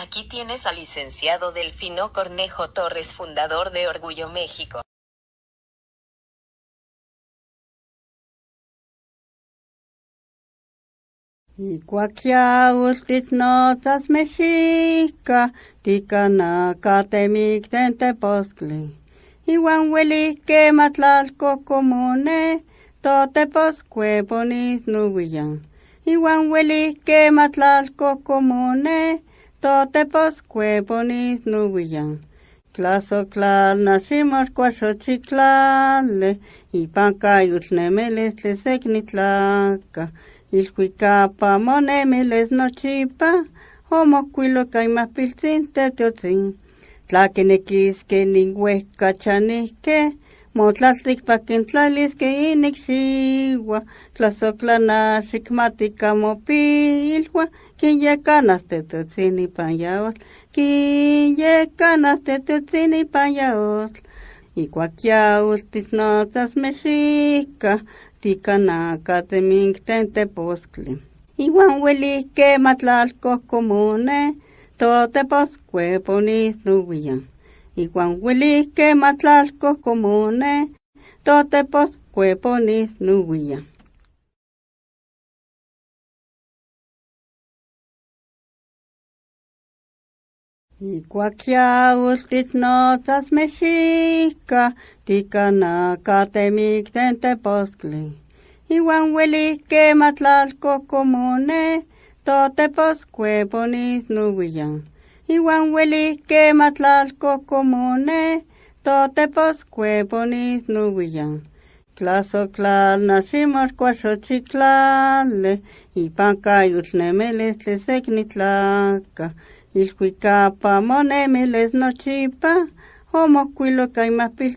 Aquí tienes al licenciado Delfino Cornejo Torres, fundador de Orgullo México. Y ultit no notas mexica, ticana catemic tente poscli. Iwan que matlalco comune, tote posque ponis nubillan. que matlalco comune, Totepos cueponis nubillan. Claso nacimos chiclale y panca y utnemeles Y cuicapa monemeles chipa. homo cuilo caimas pilcinte teotzin, que ningüesca chanisque, motlaltikpaquintlalis ya canaste tu quinyecanas y y i ikuaquiaualtis notas mexica, ticanaca poscle tepostli. Iuan que matlalcoh comune, toteposque ponis nuian. Willis que matlalco comune, totepos cueponis nubia Y cuaquiaulit notas mexica, ticanaca poscle Y Willy que matlalco comune, totepos cueponis nuguia iwan welihkema tlalkokomone toteposkueponis nowiyan meles ximoxkuaxochitlali ipan kayutnemelis no que hay nochipa omohkuilokaj